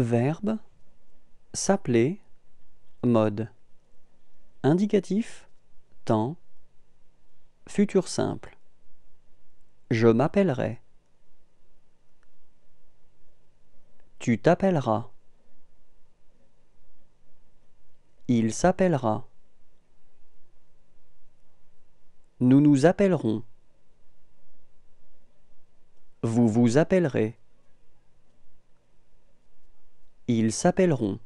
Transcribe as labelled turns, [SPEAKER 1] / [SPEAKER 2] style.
[SPEAKER 1] Verbe s'appeler mode indicatif temps futur simple Je m'appellerai Tu t'appelleras Il s'appellera Nous nous appellerons Vous vous appellerez ils s'appelleront.